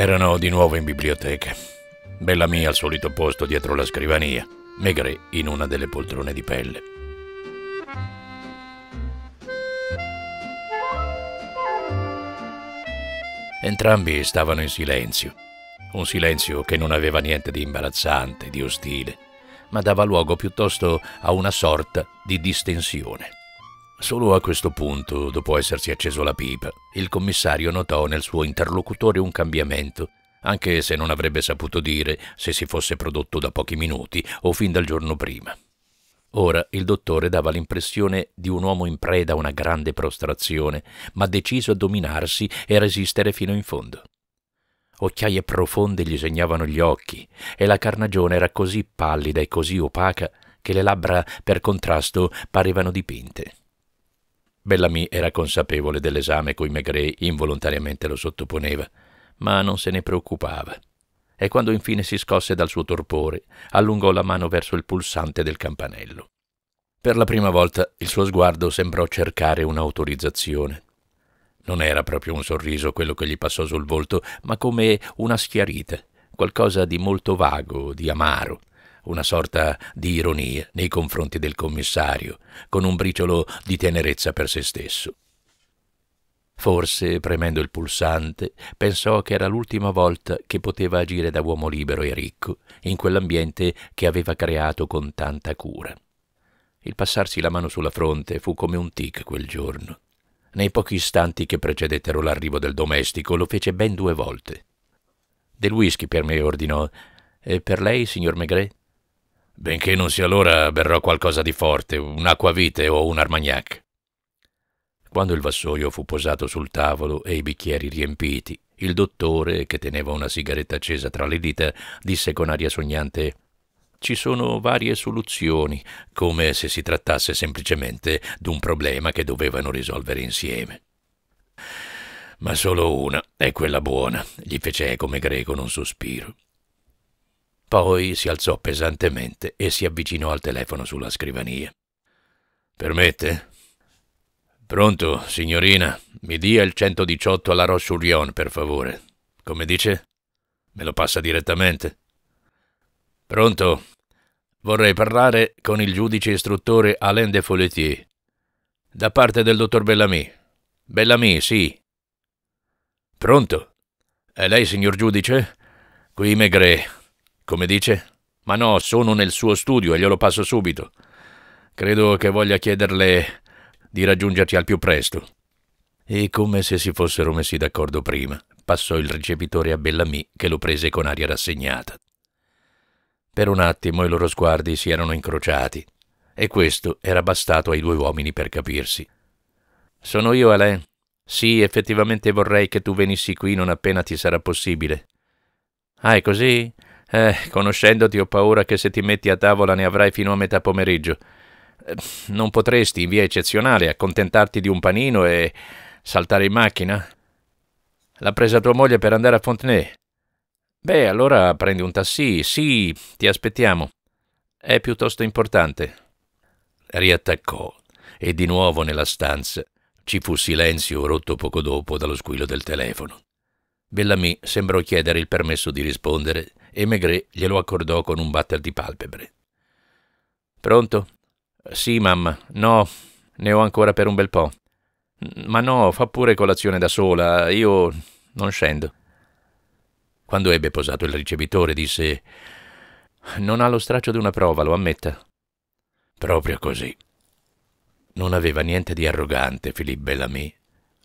Erano di nuovo in biblioteca. Bella mia al solito posto dietro la scrivania, Maigret in una delle poltrone di pelle. Entrambi stavano in silenzio, un silenzio che non aveva niente di imbarazzante, di ostile, ma dava luogo piuttosto a una sorta di distensione. Solo a questo punto, dopo essersi acceso la pipa, il commissario notò nel suo interlocutore un cambiamento, anche se non avrebbe saputo dire se si fosse prodotto da pochi minuti o fin dal giorno prima. Ora il dottore dava l'impressione di un uomo in preda a una grande prostrazione, ma deciso a dominarsi e a resistere fino in fondo. Occhiaie profonde gli segnavano gli occhi e la carnagione era così pallida e così opaca che le labbra, per contrasto, parevano dipinte. Bellamy era consapevole dell'esame cui Maigret involontariamente lo sottoponeva, ma non se ne preoccupava. E quando infine si scosse dal suo torpore, allungò la mano verso il pulsante del campanello. Per la prima volta il suo sguardo sembrò cercare un'autorizzazione. Non era proprio un sorriso quello che gli passò sul volto, ma come una schiarita, qualcosa di molto vago, di amaro una sorta di ironia nei confronti del commissario, con un briciolo di tenerezza per se stesso. Forse, premendo il pulsante, pensò che era l'ultima volta che poteva agire da uomo libero e ricco in quell'ambiente che aveva creato con tanta cura. Il passarsi la mano sulla fronte fu come un tic quel giorno. Nei pochi istanti che precedettero l'arrivo del domestico lo fece ben due volte. Del whisky per me ordinò. E per lei, signor Maigret? Benché non sia l'ora, berrò qualcosa di forte, un acquavite o un armagnac. Quando il vassoio fu posato sul tavolo e i bicchieri riempiti, il dottore, che teneva una sigaretta accesa tra le dita, disse con aria sognante ci sono varie soluzioni, come se si trattasse semplicemente d'un problema che dovevano risolvere insieme. Ma solo una è quella buona, gli fece come Greco non sospiro. Poi si alzò pesantemente e si avvicinò al telefono sulla scrivania. Permette? Pronto, signorina? Mi dia il 118 alla Roche-sur-Yon, per favore. Come dice? Me lo passa direttamente. Pronto? Vorrei parlare con il giudice istruttore Alain de Folletier. Da parte del dottor Bellamy. Bellamy, sì. Pronto? È lei, signor giudice? Qui Maigret. Come dice? Ma no, sono nel suo studio e glielo passo subito. Credo che voglia chiederle di raggiungerti al più presto. E come se si fossero messi d'accordo prima, passò il ricevitore a Bellamy, che lo prese con aria rassegnata. Per un attimo i loro sguardi si erano incrociati, e questo era bastato ai due uomini per capirsi. Sono io, Alain. Sì, effettivamente vorrei che tu venissi qui non appena ti sarà possibile. Ah, è così? Eh, conoscendoti ho paura che se ti metti a tavola ne avrai fino a metà pomeriggio. Eh, non potresti, in via eccezionale, accontentarti di un panino e saltare in macchina? L'ha presa tua moglie per andare a Fontenay. Beh, allora prendi un tassì. Sì, ti aspettiamo. È piuttosto importante. Riattaccò e di nuovo nella stanza ci fu silenzio rotto poco dopo dallo squillo del telefono. Bellamy sembrò chiedere il permesso di rispondere e Maigret glielo accordò con un batter di palpebre. Pronto? Sì, mamma. No, ne ho ancora per un bel po'. Ma no, fa pure colazione da sola, io non scendo. Quando ebbe posato il ricevitore disse Non ha lo straccio di una prova, lo ammetta. Proprio così. Non aveva niente di arrogante Philippe Bellamy.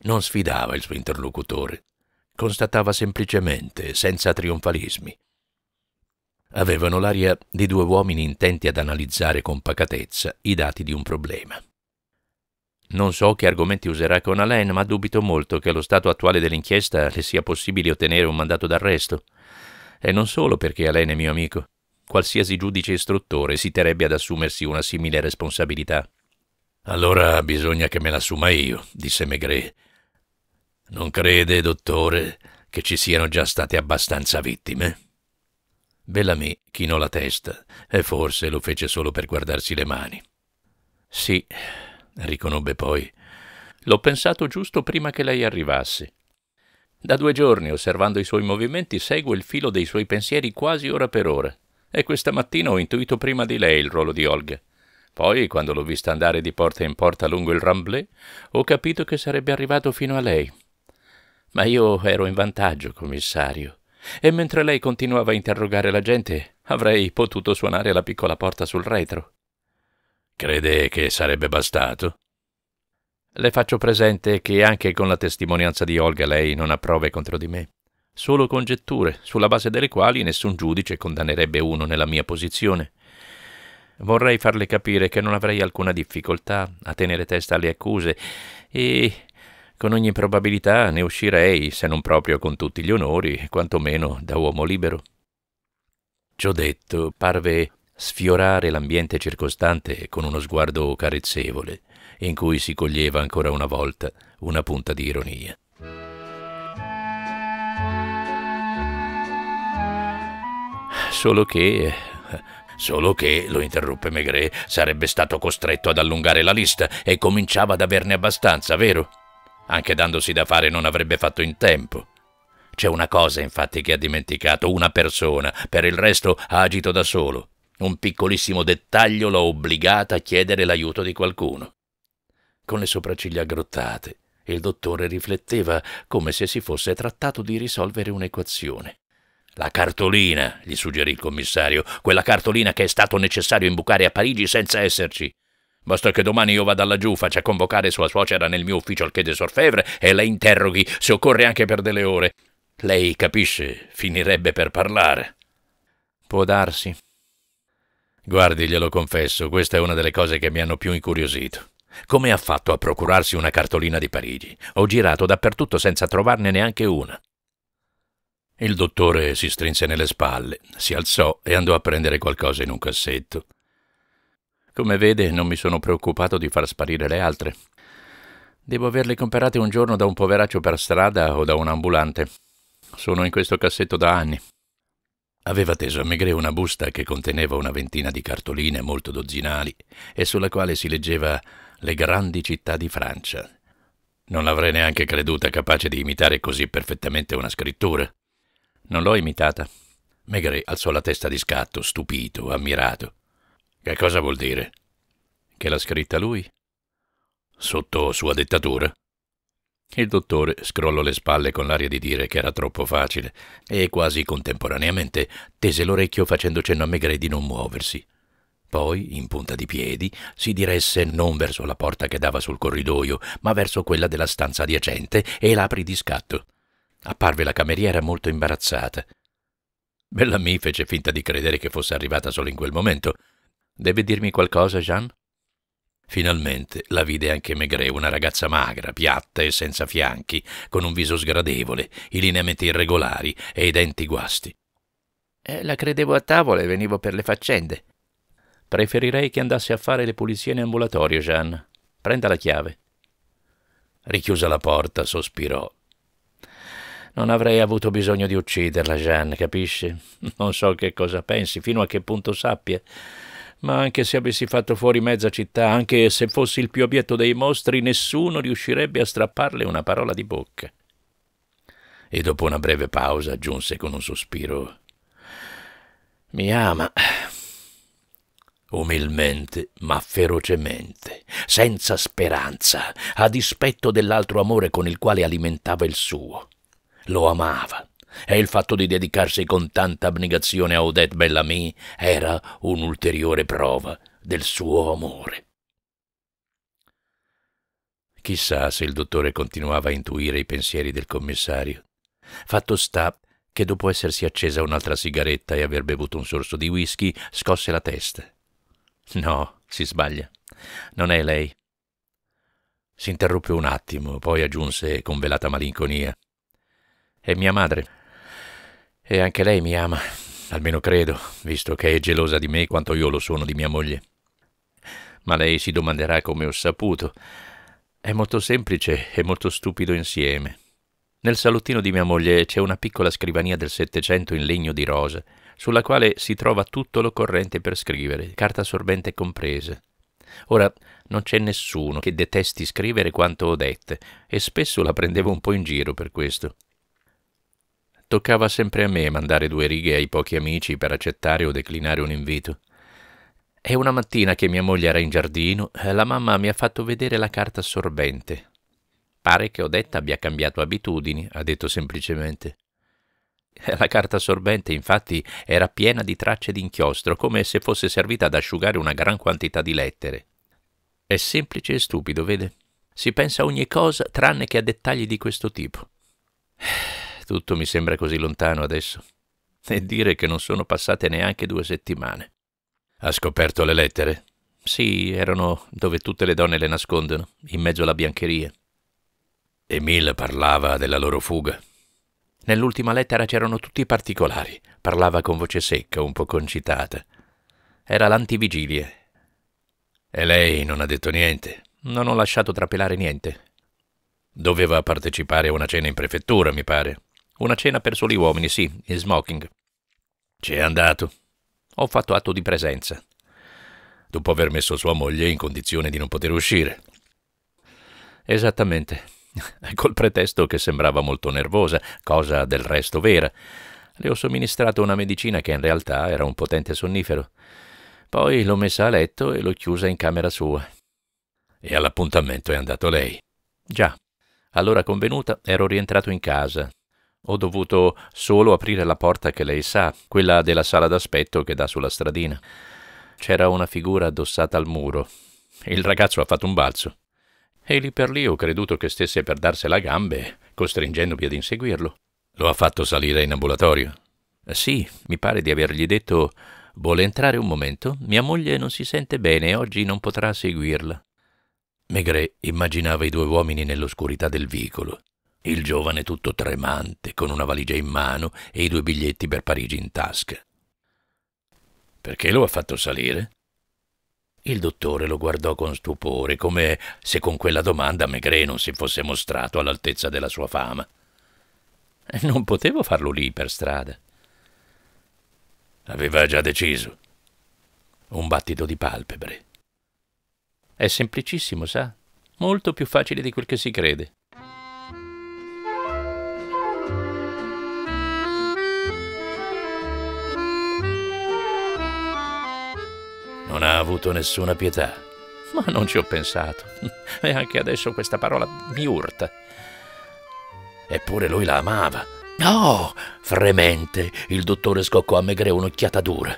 Non sfidava il suo interlocutore constatava semplicemente, senza trionfalismi. Avevano l'aria di due uomini intenti ad analizzare con pacatezza i dati di un problema. Non so che argomenti userà con Alain, ma dubito molto che allo stato attuale dell'inchiesta le sia possibile ottenere un mandato d'arresto. E non solo perché Alain è mio amico. Qualsiasi giudice istruttore esiterebbe ad assumersi una simile responsabilità. Allora bisogna che me l'assuma io, disse Maigret, non crede, dottore, che ci siano già state abbastanza vittime? Bellamy chinò la testa e forse lo fece solo per guardarsi le mani. Sì, riconobbe poi. L'ho pensato giusto prima che lei arrivasse. Da due giorni, osservando i suoi movimenti, seguo il filo dei suoi pensieri quasi ora per ora. E questa mattina ho intuito prima di lei il ruolo di Olga. Poi, quando l'ho vista andare di porta in porta lungo il Ramblay, ho capito che sarebbe arrivato fino a lei. Ma io ero in vantaggio, commissario, e mentre lei continuava a interrogare la gente, avrei potuto suonare la piccola porta sul retro. Crede che sarebbe bastato? Le faccio presente che anche con la testimonianza di Olga lei non ha prove contro di me, solo congetture, sulla base delle quali nessun giudice condannerebbe uno nella mia posizione. Vorrei farle capire che non avrei alcuna difficoltà a tenere testa alle accuse e con ogni probabilità ne uscirei, se non proprio con tutti gli onori, quantomeno da uomo libero. Ciò detto, parve sfiorare l'ambiente circostante con uno sguardo carezzevole, in cui si coglieva ancora una volta una punta di ironia. Solo che... Solo che, lo interruppe Maigret, sarebbe stato costretto ad allungare la lista e cominciava ad averne abbastanza, vero? Anche dandosi da fare non avrebbe fatto in tempo. C'è una cosa infatti che ha dimenticato, una persona, per il resto ha agito da solo. Un piccolissimo dettaglio l'ha obbligata a chiedere l'aiuto di qualcuno. Con le sopracciglia aggrottate, il dottore rifletteva come se si fosse trattato di risolvere un'equazione. La cartolina, gli suggerì il commissario, quella cartolina che è stato necessario imbucare a Parigi senza esserci. Basta che domani io vada laggiù, faccia convocare sua suocera nel mio ufficio al Quai de e la interroghi, se occorre anche per delle ore. Lei, capisce, finirebbe per parlare. Può darsi. Guardi, glielo confesso, questa è una delle cose che mi hanno più incuriosito. Come ha fatto a procurarsi una cartolina di Parigi? Ho girato dappertutto senza trovarne neanche una. Il dottore si strinse nelle spalle, si alzò e andò a prendere qualcosa in un cassetto. Come vede, non mi sono preoccupato di far sparire le altre. Devo averle comperate un giorno da un poveraccio per strada o da un ambulante. Sono in questo cassetto da anni. Aveva teso a Megre una busta che conteneva una ventina di cartoline molto dozzinali e sulla quale si leggeva Le grandi città di Francia. Non l'avrei neanche creduta capace di imitare così perfettamente una scrittura. Non l'ho imitata. Megre alzò la testa di scatto, stupito, ammirato. Che cosa vuol dire? Che l'ha scritta lui? Sotto sua dettatura? Il dottore scrollò le spalle con l'aria di dire che era troppo facile e quasi contemporaneamente tese l'orecchio facendo cenno a Megre di non muoversi. Poi, in punta di piedi, si diresse non verso la porta che dava sul corridoio, ma verso quella della stanza adiacente e l'aprì di scatto. Apparve la cameriera molto imbarazzata. Bellamy fece finta di credere che fosse arrivata solo in quel momento Deve dirmi qualcosa, Jean? Finalmente la vide anche Maigret, una ragazza magra, piatta e senza fianchi, con un viso sgradevole, i lineamenti irregolari e i denti guasti. Eh, la credevo a tavola e venivo per le faccende. Preferirei che andasse a fare le pulizie in ambulatorio, Jean. Prenda la chiave. Richiusa la porta, sospirò. Non avrei avuto bisogno di ucciderla, Jean, capisci? Non so che cosa pensi, fino a che punto sappia ma anche se avessi fatto fuori mezza città, anche se fossi il più abietto dei mostri, nessuno riuscirebbe a strapparle una parola di bocca. E dopo una breve pausa aggiunse con un sospiro Mi ama umilmente ma ferocemente, senza speranza, a dispetto dell'altro amore con il quale alimentava il suo. Lo amava, e il fatto di dedicarsi con tanta abnegazione a Odette Bellamy era un'ulteriore prova del suo amore. Chissà se il dottore continuava a intuire i pensieri del commissario. Fatto sta che dopo essersi accesa un'altra sigaretta e aver bevuto un sorso di whisky, scosse la testa. No, si sbaglia. Non è lei. Si interruppe un attimo, poi aggiunse con velata malinconia. È mia madre. E anche lei mi ama, almeno credo, visto che è gelosa di me quanto io lo sono di mia moglie. Ma lei si domanderà come ho saputo. È molto semplice e molto stupido insieme. Nel salottino di mia moglie c'è una piccola scrivania del Settecento in legno di rosa, sulla quale si trova tutto l'occorrente per scrivere, carta sorbente compresa. Ora, non c'è nessuno che detesti scrivere quanto ho dette, e spesso la prendevo un po' in giro per questo toccava sempre a me mandare due righe ai pochi amici per accettare o declinare un invito. E una mattina che mia moglie era in giardino, la mamma mi ha fatto vedere la carta assorbente. Pare che Odetta abbia cambiato abitudini, ha detto semplicemente. La carta assorbente, infatti, era piena di tracce d'inchiostro, come se fosse servita ad asciugare una gran quantità di lettere. È semplice e stupido, vede? Si pensa a ogni cosa tranne che a dettagli di questo tipo. tutto mi sembra così lontano adesso. E dire che non sono passate neanche due settimane. Ha scoperto le lettere? Sì, erano dove tutte le donne le nascondono, in mezzo alla biancheria. Emile parlava della loro fuga. Nell'ultima lettera c'erano tutti i particolari. Parlava con voce secca, un po' concitata. Era l'antivigilia. E lei non ha detto niente? Non ho lasciato trapelare niente. Doveva partecipare a una cena in prefettura, mi pare. Una cena per soli uomini, sì, in smoking. Ci è andato. Ho fatto atto di presenza. Dopo aver messo sua moglie in condizione di non poter uscire. Esattamente. Col pretesto che sembrava molto nervosa, cosa del resto vera. Le ho somministrato una medicina che in realtà era un potente sonnifero. Poi l'ho messa a letto e l'ho chiusa in camera sua. E all'appuntamento è andato lei. Già. All'ora convenuta ero rientrato in casa, ho dovuto solo aprire la porta che lei sa, quella della sala d'aspetto che dà sulla stradina. C'era una figura addossata al muro. Il ragazzo ha fatto un balzo. E lì per lì ho creduto che stesse per darsela a gambe, costringendomi ad inseguirlo. Lo ha fatto salire in ambulatorio? Sì, mi pare di avergli detto Vuole entrare un momento? Mia moglie non si sente bene e oggi non potrà seguirla. Maigret immaginava i due uomini nell'oscurità del vicolo, il giovane tutto tremante, con una valigia in mano e i due biglietti per Parigi in tasca. Perché lo ha fatto salire? Il dottore lo guardò con stupore, come se con quella domanda Maigret non si fosse mostrato all'altezza della sua fama. Non potevo farlo lì per strada. Aveva già deciso. Un battito di palpebre. È semplicissimo, sa? Molto più facile di quel che si crede. non ha avuto nessuna pietà. Ma non ci ho pensato. E anche adesso questa parola mi urta. Eppure lui la amava. No! Oh, fremente, il dottore scoccò a Megre un'occhiata dura.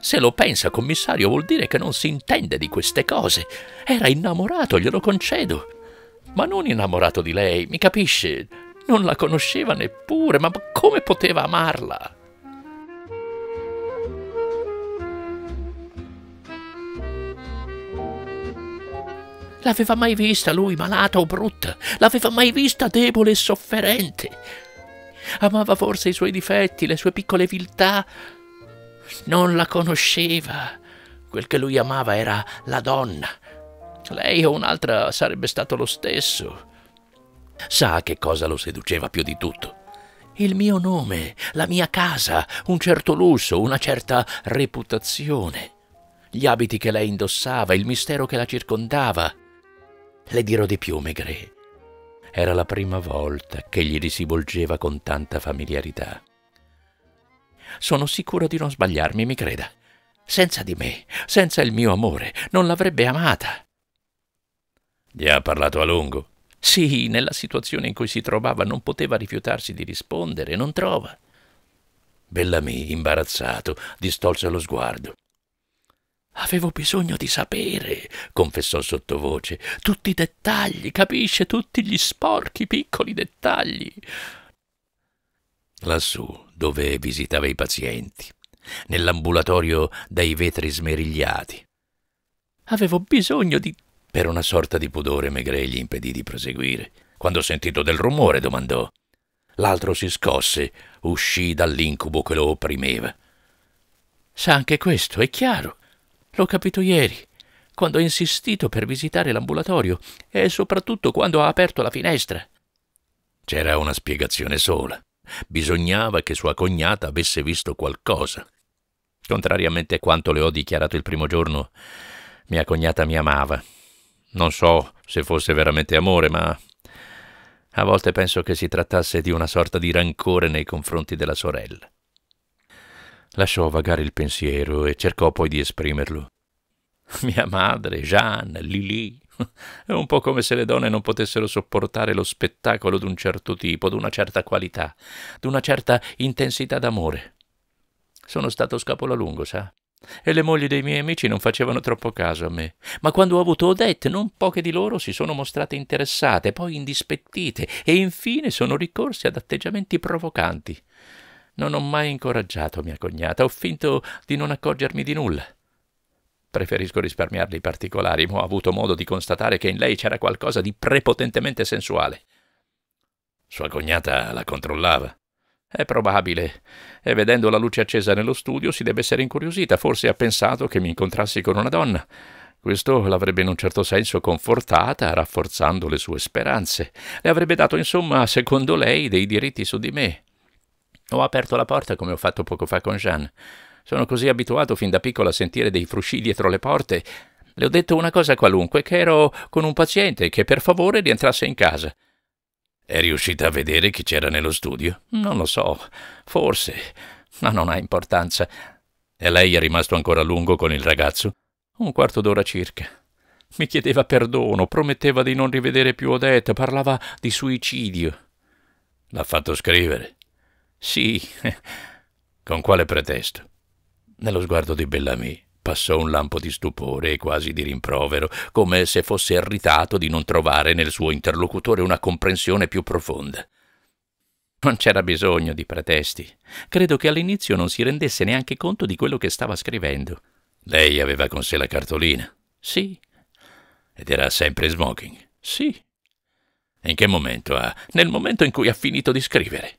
Se lo pensa, commissario, vuol dire che non si intende di queste cose. Era innamorato, glielo concedo. Ma non innamorato di lei, mi capisce? Non la conosceva neppure, ma come poteva amarla? L'aveva mai vista lui malata o brutta? L'aveva mai vista debole e sofferente? Amava forse i suoi difetti, le sue piccole viltà? Non la conosceva. Quel che lui amava era la donna. Lei o un'altra sarebbe stato lo stesso. Sa che cosa lo seduceva più di tutto? Il mio nome, la mia casa, un certo lusso, una certa reputazione gli abiti che lei indossava, il mistero che la circondava. Le dirò di più, Maigret. Era la prima volta che gli rivolgeva con tanta familiarità. Sono sicuro di non sbagliarmi, mi creda. Senza di me, senza il mio amore, non l'avrebbe amata. Gli ha parlato a lungo. Sì, nella situazione in cui si trovava non poteva rifiutarsi di rispondere, non trova. Bellamy, imbarazzato, distolse lo sguardo. Avevo bisogno di sapere, confessò sottovoce, tutti i dettagli, capisce, tutti gli sporchi piccoli dettagli. Lassù, dove visitava i pazienti, nell'ambulatorio dai vetri smerigliati. Avevo bisogno di... Per una sorta di pudore Megre gli impedì di proseguire. Quando sentito del rumore domandò. L'altro si scosse, uscì dall'incubo che lo opprimeva. Sa anche questo, è chiaro. L'ho capito ieri, quando ha insistito per visitare l'ambulatorio e soprattutto quando ha aperto la finestra. C'era una spiegazione sola. Bisognava che sua cognata avesse visto qualcosa. Contrariamente a quanto le ho dichiarato il primo giorno, mia cognata mi amava. Non so se fosse veramente amore, ma a volte penso che si trattasse di una sorta di rancore nei confronti della sorella. Lasciò vagare il pensiero e cercò poi di esprimerlo. Mia madre, Jeanne, Lili. È un po' come se le donne non potessero sopportare lo spettacolo d'un certo tipo, d'una certa qualità, d'una certa intensità d'amore. Sono stato scapolo a lungo, sa? E le mogli dei miei amici non facevano troppo caso a me. Ma quando ho avuto Odette, non poche di loro si sono mostrate interessate, poi indispettite, e infine sono ricorsi ad atteggiamenti provocanti. Non ho mai incoraggiato mia cognata, ho finto di non accorgermi di nulla. Preferisco risparmiarle i particolari, ma ho avuto modo di constatare che in lei c'era qualcosa di prepotentemente sensuale. Sua cognata la controllava. È probabile. E vedendo la luce accesa nello studio si deve essere incuriosita, forse ha pensato che mi incontrassi con una donna. Questo l'avrebbe in un certo senso confortata, rafforzando le sue speranze. Le avrebbe dato, insomma, secondo lei, dei diritti su di me. Ho aperto la porta come ho fatto poco fa con Jean. Sono così abituato fin da piccolo a sentire dei frusci dietro le porte. Le ho detto una cosa qualunque, che ero con un paziente e che per favore rientrasse in casa. È riuscita a vedere chi c'era nello studio? Non lo so, forse, ma non ha importanza. E lei è rimasto ancora a lungo con il ragazzo? Un quarto d'ora circa. Mi chiedeva perdono, prometteva di non rivedere più Odette, parlava di suicidio. L'ha fatto scrivere? Sì. Con quale pretesto? Nello sguardo di Bellamy passò un lampo di stupore e quasi di rimprovero, come se fosse irritato di non trovare nel suo interlocutore una comprensione più profonda. Non c'era bisogno di pretesti. Credo che all'inizio non si rendesse neanche conto di quello che stava scrivendo. Lei aveva con sé la cartolina? Sì. Ed era sempre smoking? Sì. In che momento ha? Nel momento in cui ha finito di scrivere.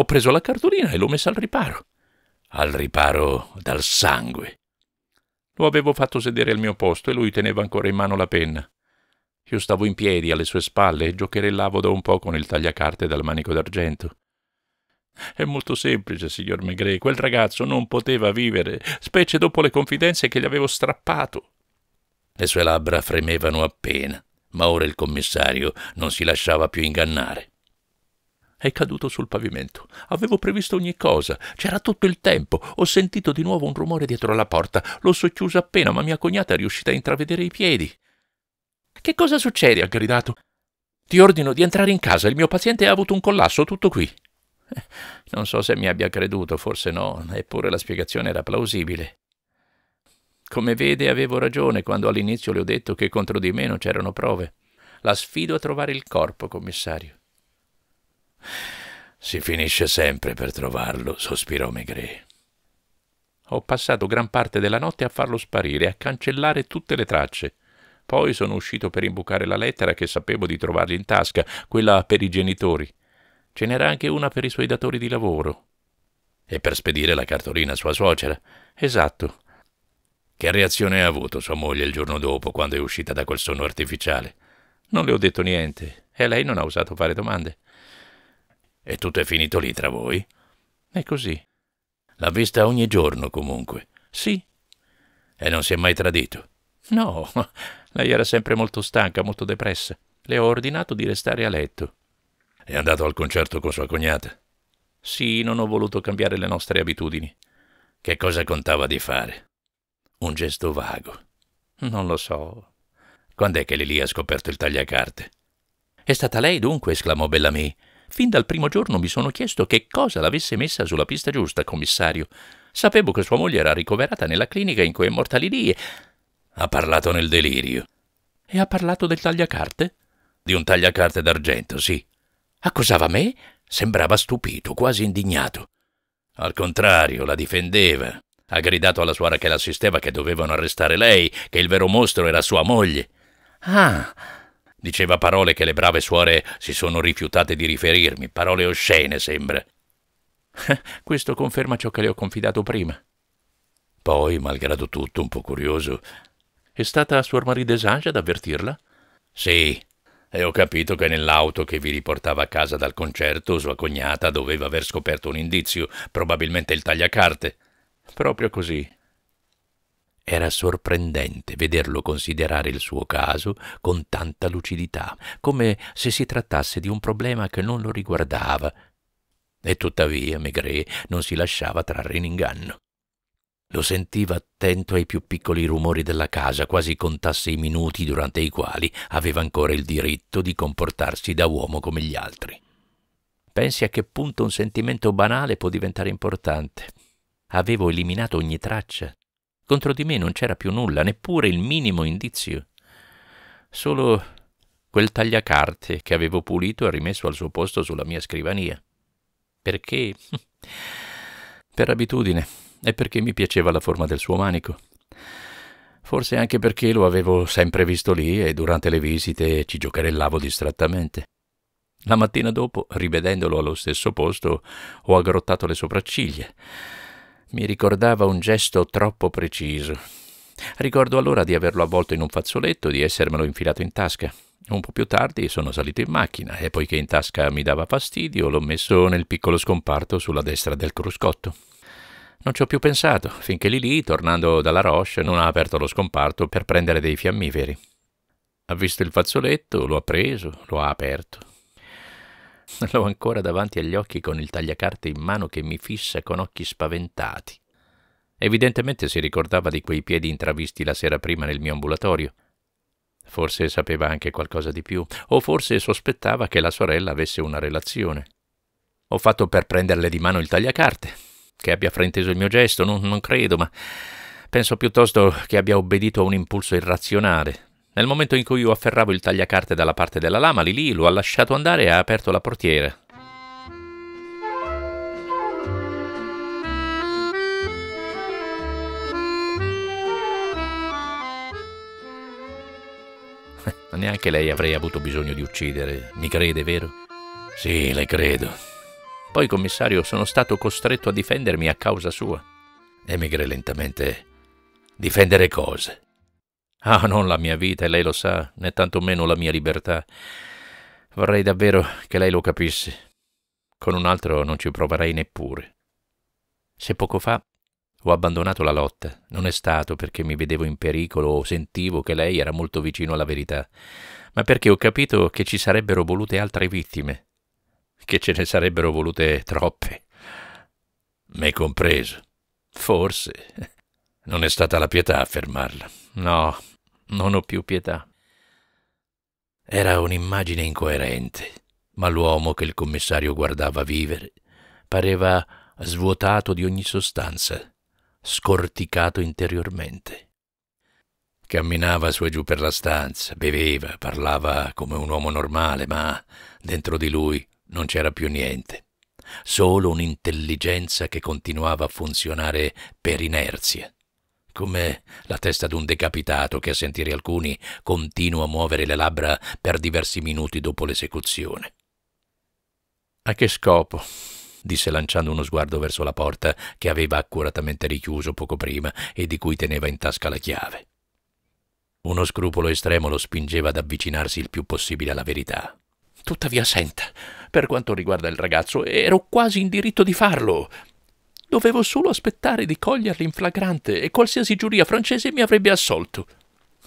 Ho preso la cartolina e l'ho messa al riparo. Al riparo dal sangue. Lo avevo fatto sedere al mio posto e lui teneva ancora in mano la penna. Io stavo in piedi alle sue spalle e giocherellavo da un po' con il tagliacarte dal manico d'argento. È molto semplice, signor Maigret. Quel ragazzo non poteva vivere, specie dopo le confidenze che gli avevo strappato. Le sue labbra fremevano appena, ma ora il commissario non si lasciava più ingannare è caduto sul pavimento. Avevo previsto ogni cosa, c'era tutto il tempo. Ho sentito di nuovo un rumore dietro la porta. L'ho socchiuso appena, ma mia cognata è riuscita a intravedere i piedi. Che cosa succede? ha gridato. Ti ordino di entrare in casa, il mio paziente ha avuto un collasso, tutto qui. Eh, non so se mi abbia creduto, forse no, eppure la spiegazione era plausibile. Come vede, avevo ragione quando all'inizio le ho detto che contro di me non c'erano prove. La sfido a trovare il corpo, commissario. Si finisce sempre per trovarlo, sospirò Maigret. Ho passato gran parte della notte a farlo sparire, a cancellare tutte le tracce. Poi sono uscito per imbucare la lettera che sapevo di trovargli in tasca, quella per i genitori. Ce n'era anche una per i suoi datori di lavoro. E per spedire la cartolina a sua suocera. Esatto. Che reazione ha avuto sua moglie il giorno dopo, quando è uscita da quel sonno artificiale? Non le ho detto niente, e lei non ha osato fare domande. E tutto è finito lì tra voi? È così. L'ha vista ogni giorno comunque. Sì. E non si è mai tradito? No, lei era sempre molto stanca, molto depressa. Le ho ordinato di restare a letto. È andato al concerto con sua cognata? Sì, non ho voluto cambiare le nostre abitudini. Che cosa contava di fare? Un gesto vago. Non lo so. Quando è che Lili ha scoperto il tagliacarte? È stata lei dunque, esclamò Bellamy. Fin dal primo giorno mi sono chiesto che cosa l'avesse messa sulla pista giusta, commissario. Sapevo che sua moglie era ricoverata nella clinica in cui è morta Lili e... Ha parlato nel delirio. E ha parlato del tagliacarte? Di un tagliacarte d'argento, sì. Accusava me? Sembrava stupito, quasi indignato. Al contrario, la difendeva. Ha gridato alla suora che l'assisteva che dovevano arrestare lei, che il vero mostro era sua moglie. Ah, Diceva parole che le brave suore si sono rifiutate di riferirmi, parole oscene, sembra. Questo conferma ciò che le ho confidato prima. Poi, malgrado tutto, un po' curioso, è stata Suor Marie Desange ad avvertirla? Sì, e ho capito che nell'auto che vi riportava a casa dal concerto sua cognata doveva aver scoperto un indizio, probabilmente il tagliacarte. Proprio così. Era sorprendente vederlo considerare il suo caso con tanta lucidità, come se si trattasse di un problema che non lo riguardava. E tuttavia Maigret non si lasciava trarre in inganno. Lo sentiva attento ai più piccoli rumori della casa, quasi contasse i minuti durante i quali aveva ancora il diritto di comportarsi da uomo come gli altri. Pensi a che punto un sentimento banale può diventare importante. Avevo eliminato ogni traccia contro di me non c'era più nulla, neppure il minimo indizio. Solo quel tagliacarte che avevo pulito e rimesso al suo posto sulla mia scrivania. Perché? Per abitudine e perché mi piaceva la forma del suo manico. Forse anche perché lo avevo sempre visto lì e durante le visite ci giocherellavo distrattamente. La mattina dopo, rivedendolo allo stesso posto, ho aggrottato le sopracciglia mi ricordava un gesto troppo preciso. Ricordo allora di averlo avvolto in un fazzoletto e di essermelo infilato in tasca. Un po' più tardi sono salito in macchina e poiché in tasca mi dava fastidio l'ho messo nel piccolo scomparto sulla destra del cruscotto. Non ci ho più pensato, finché lì lì, tornando dalla Roche, non ha aperto lo scomparto per prendere dei fiammiferi. Ha visto il fazzoletto, lo ha preso, lo ha aperto L'ho ancora davanti agli occhi con il tagliacarte in mano che mi fissa con occhi spaventati. Evidentemente si ricordava di quei piedi intravisti la sera prima nel mio ambulatorio. Forse sapeva anche qualcosa di più, o forse sospettava che la sorella avesse una relazione. Ho fatto per prenderle di mano il tagliacarte. Che abbia frainteso il mio gesto, non, non credo, ma penso piuttosto che abbia obbedito a un impulso irrazionale. Nel momento in cui io afferravo il tagliacarte dalla parte della lama, Lili lo ha lasciato andare e ha aperto la portiera. Neanche lei avrei avuto bisogno di uccidere, mi crede, vero? Sì, le credo. Poi, commissario, sono stato costretto a difendermi a causa sua. Emigre lentamente. Difendere cose. Ah, non la mia vita, e lei lo sa, né tantomeno la mia libertà. Vorrei davvero che lei lo capisse. Con un altro non ci proverei neppure. Se poco fa ho abbandonato la lotta, non è stato perché mi vedevo in pericolo o sentivo che lei era molto vicino alla verità, ma perché ho capito che ci sarebbero volute altre vittime, che ce ne sarebbero volute troppe. M'hai compreso. Forse. Non è stata la pietà a fermarla. No, non ho più pietà. Era un'immagine incoerente, ma l'uomo che il commissario guardava vivere pareva svuotato di ogni sostanza, scorticato interiormente. Camminava su e giù per la stanza, beveva, parlava come un uomo normale, ma dentro di lui non c'era più niente, solo un'intelligenza che continuava a funzionare per inerzia come la testa d'un decapitato che a sentire alcuni continua a muovere le labbra per diversi minuti dopo l'esecuzione. A che scopo? disse lanciando uno sguardo verso la porta che aveva accuratamente richiuso poco prima e di cui teneva in tasca la chiave. Uno scrupolo estremo lo spingeva ad avvicinarsi il più possibile alla verità. Tuttavia, senta, per quanto riguarda il ragazzo, ero quasi in diritto di farlo. Dovevo solo aspettare di coglierli in flagrante e qualsiasi giuria francese mi avrebbe assolto.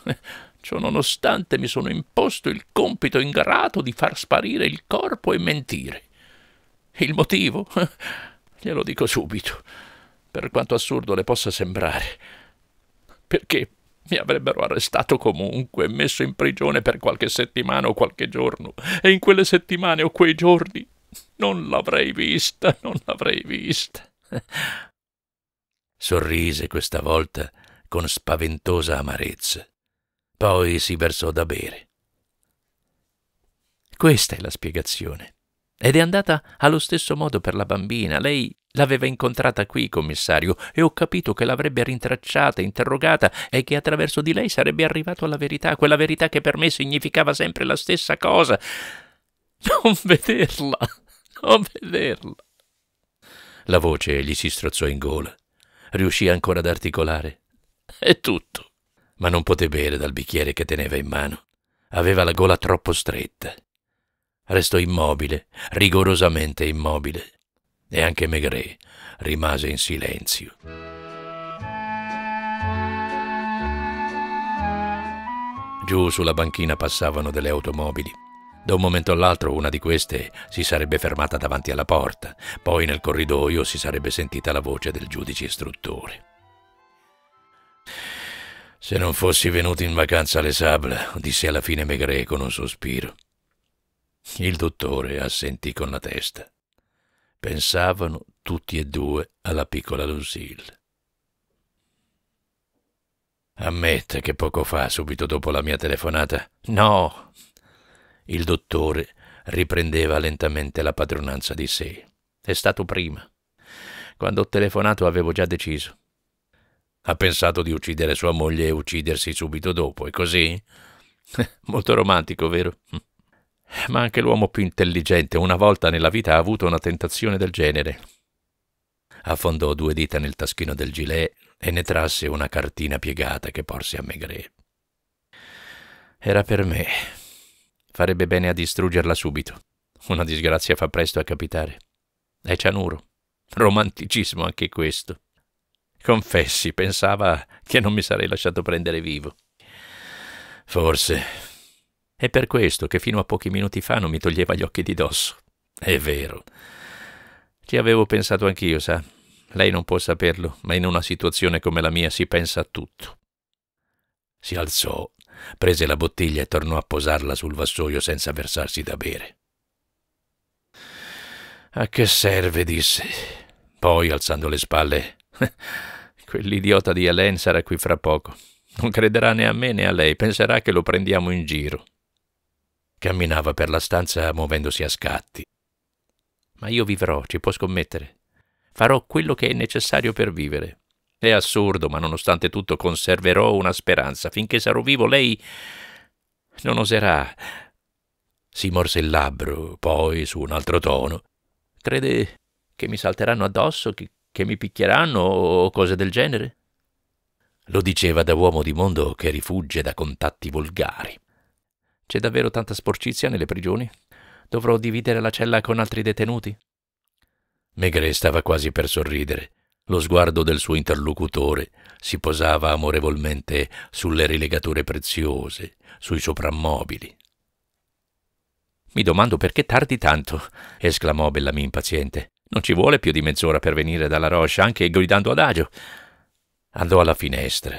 Ciò nonostante mi sono imposto il compito ingrato di far sparire il corpo e mentire. Il motivo? Glielo dico subito, per quanto assurdo le possa sembrare. Perché mi avrebbero arrestato comunque e messo in prigione per qualche settimana o qualche giorno, e in quelle settimane o quei giorni non l'avrei vista, non l'avrei vista. Sorrise questa volta con spaventosa amarezza. Poi si versò da bere. Questa è la spiegazione. Ed è andata allo stesso modo per la bambina. Lei l'aveva incontrata qui, commissario, e ho capito che l'avrebbe rintracciata, interrogata e che attraverso di lei sarebbe arrivato alla verità, quella verità che per me significava sempre la stessa cosa. Non vederla, non vederla. La voce gli si strozzò in gola. Riuscì ancora ad articolare. È tutto. Ma non poté bere dal bicchiere che teneva in mano. Aveva la gola troppo stretta. Restò immobile, rigorosamente immobile. E anche Maigret rimase in silenzio. Giù sulla banchina passavano delle automobili. Da un momento all'altro una di queste si sarebbe fermata davanti alla porta, poi nel corridoio si sarebbe sentita la voce del giudice istruttore. Se non fossi venuto in vacanza alle sable, disse alla fine Megre con un sospiro. Il dottore assentì con la testa. Pensavano tutti e due alla piccola Lucille. Ammetta che poco fa, subito dopo la mia telefonata. No, il dottore riprendeva lentamente la padronanza di sé. È stato prima. Quando ho telefonato avevo già deciso. Ha pensato di uccidere sua moglie e uccidersi subito dopo, è così? Molto romantico, vero? Ma anche l'uomo più intelligente una volta nella vita ha avuto una tentazione del genere. Affondò due dita nel taschino del gilet e ne trasse una cartina piegata che porse a Maigret. Era per me. Farebbe bene a distruggerla subito. Una disgrazia fa presto a capitare. È cianuro. Romanticismo anche questo. Confessi, pensava che non mi sarei lasciato prendere vivo. Forse. È per questo che fino a pochi minuti fa non mi toglieva gli occhi di dosso. È vero. Ci avevo pensato anch'io, sa. Lei non può saperlo, ma in una situazione come la mia si pensa a tutto. Si alzò prese la bottiglia e tornò a posarla sul vassoio senza versarsi da bere. A che serve? disse. Poi, alzando le spalle, eh, quell'idiota di Helen sarà qui fra poco. Non crederà né a me né a lei, penserà che lo prendiamo in giro. Camminava per la stanza muovendosi a scatti. Ma io vivrò, ci può scommettere. Farò quello che è necessario per vivere. È assurdo, ma nonostante tutto conserverò una speranza. Finché sarò vivo, lei non oserà. Si morse il labbro, poi su un altro tono. Crede che mi salteranno addosso, che, che mi picchieranno o cose del genere? Lo diceva da uomo di mondo che rifugge da contatti volgari. C'è davvero tanta sporcizia nelle prigioni? Dovrò dividere la cella con altri detenuti? Megre stava quasi per sorridere. Lo sguardo del suo interlocutore si posava amorevolmente sulle rilegature preziose, sui soprammobili. Mi domando perché tardi tanto, esclamò Bellamy impaziente. Non ci vuole più di mezz'ora per venire dalla roccia, anche gridando adagio. Andò alla finestra.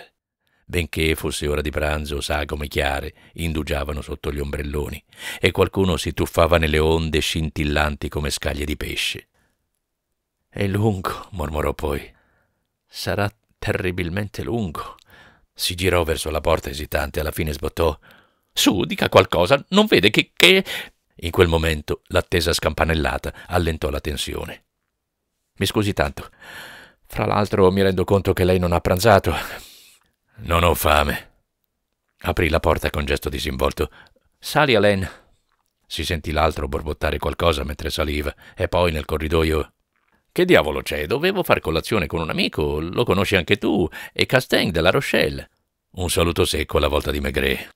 Benché fosse ora di pranzo, sagome chiare indugiavano sotto gli ombrelloni e qualcuno si tuffava nelle onde scintillanti come scaglie di pesce. È lungo, mormorò poi. Sarà terribilmente lungo. Si girò verso la porta esitante, alla fine sbottò. Su, dica qualcosa, non vede che... che... In quel momento l'attesa scampanellata allentò la tensione. Mi scusi tanto. Fra l'altro mi rendo conto che lei non ha pranzato. Non ho fame. Aprì la porta con gesto disinvolto. Sali, Alain. Si sentì l'altro borbottare qualcosa mentre saliva, e poi nel corridoio che diavolo c'è? Dovevo far colazione con un amico, lo conosci anche tu, e Castaigne della Rochelle. Un saluto secco alla volta di Maigret.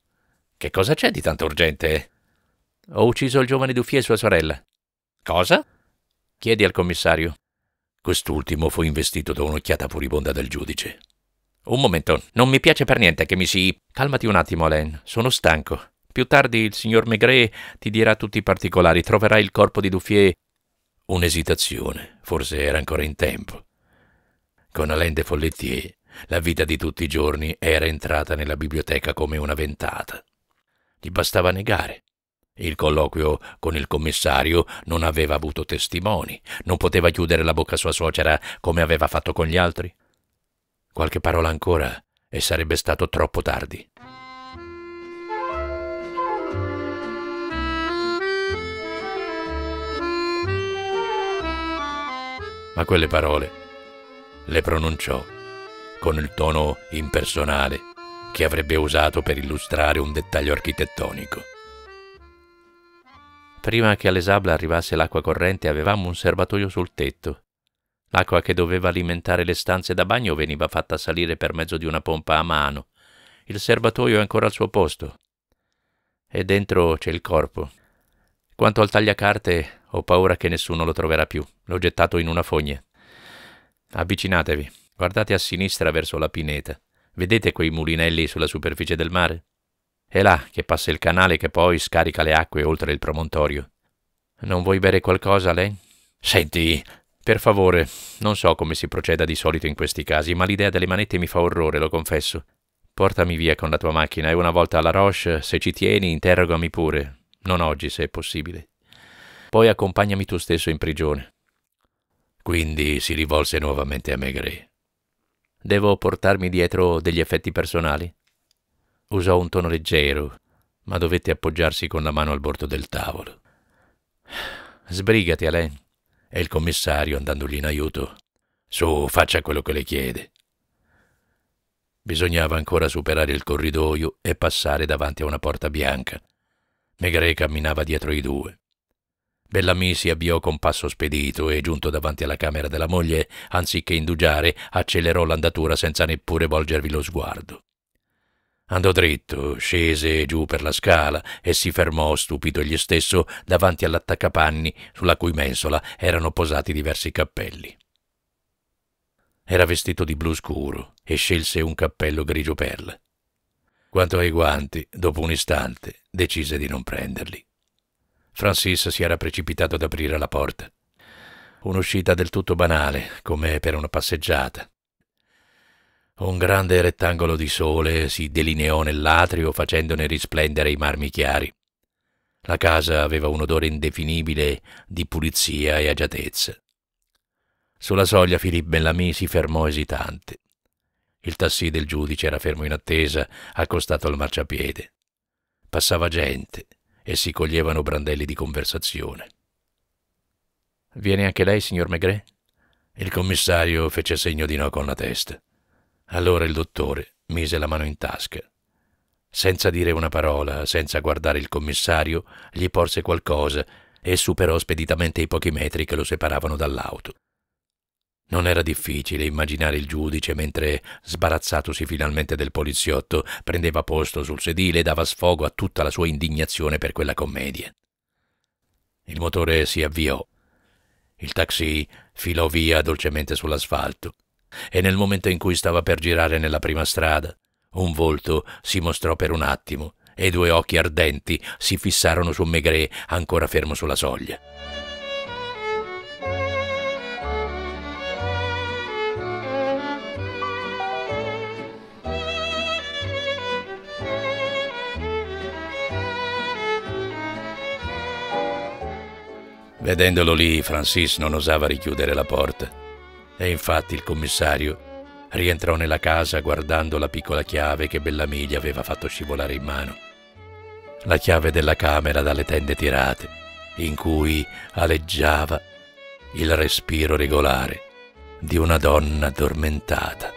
Che cosa c'è di tanto urgente? Ho ucciso il giovane Duffier e sua sorella. Cosa? Chiedi al commissario. Quest'ultimo fu investito da un'occhiata furibonda del giudice. Un momento, non mi piace per niente che mi si... Calmati un attimo, Alain, sono stanco. Più tardi il signor Maigret ti dirà tutti i particolari, troverai il corpo di Duffier. Un'esitazione forse era ancora in tempo. Con Alain de Follettier la vita di tutti i giorni era entrata nella biblioteca come una ventata. Gli bastava negare. Il colloquio con il commissario non aveva avuto testimoni, non poteva chiudere la bocca a sua suocera come aveva fatto con gli altri. Qualche parola ancora e sarebbe stato troppo tardi. ma quelle parole le pronunciò con il tono impersonale che avrebbe usato per illustrare un dettaglio architettonico. Prima che alle sabla arrivasse l'acqua corrente avevamo un serbatoio sul tetto. L'acqua che doveva alimentare le stanze da bagno veniva fatta salire per mezzo di una pompa a mano. Il serbatoio è ancora al suo posto. E dentro c'è il corpo. Quanto al tagliacarte, ho paura che nessuno lo troverà più. L'ho gettato in una fogna. Avvicinatevi. Guardate a sinistra verso la pineta. Vedete quei mulinelli sulla superficie del mare? È là che passa il canale che poi scarica le acque oltre il promontorio. Non vuoi bere qualcosa, lei? Senti, per favore, non so come si proceda di solito in questi casi, ma l'idea delle manette mi fa orrore, lo confesso. Portami via con la tua macchina e una volta alla Roche, se ci tieni, interrogami pure. Non oggi, se è possibile poi accompagnami tu stesso in prigione. Quindi si rivolse nuovamente a Maigret. Devo portarmi dietro degli effetti personali? Usò un tono leggero, ma dovette appoggiarsi con la mano al bordo del tavolo. Sbrigati, Alain. E il commissario, andandogli in aiuto, su, faccia quello che le chiede. Bisognava ancora superare il corridoio e passare davanti a una porta bianca. Maigret camminava dietro i due. Bellamy si avviò con passo spedito e, giunto davanti alla camera della moglie, anziché indugiare, accelerò l'andatura senza neppure volgervi lo sguardo. Andò dritto, scese giù per la scala e si fermò, stupito egli stesso, davanti all'attaccapanni sulla cui mensola erano posati diversi cappelli. Era vestito di blu scuro e scelse un cappello grigio perla. Quanto ai guanti, dopo un istante, decise di non prenderli. Francis si era precipitato ad aprire la porta. Un'uscita del tutto banale, come per una passeggiata. Un grande rettangolo di sole si delineò nell'atrio facendone risplendere i marmi chiari. La casa aveva un odore indefinibile di pulizia e agiatezza. Sulla soglia Philippe Bellamy si fermò esitante. Il tassì del giudice era fermo in attesa, accostato al marciapiede. Passava gente, e si coglievano brandelli di conversazione. Viene anche lei, signor Maigret? Il commissario fece segno di no con la testa. Allora il dottore mise la mano in tasca. Senza dire una parola, senza guardare il commissario, gli porse qualcosa e superò speditamente i pochi metri che lo separavano dall'auto. Non era difficile immaginare il giudice mentre, sbarazzatosi finalmente del poliziotto, prendeva posto sul sedile e dava sfogo a tutta la sua indignazione per quella commedia. Il motore si avviò. Il taxi filò via dolcemente sull'asfalto e nel momento in cui stava per girare nella prima strada, un volto si mostrò per un attimo e due occhi ardenti si fissarono su Maigret ancora fermo sulla soglia. Vedendolo lì, Francis non osava richiudere la porta. E infatti il commissario rientrò nella casa guardando la piccola chiave che Bellamy gli aveva fatto scivolare in mano. La chiave della camera dalle tende tirate, in cui aleggiava il respiro regolare di una donna addormentata.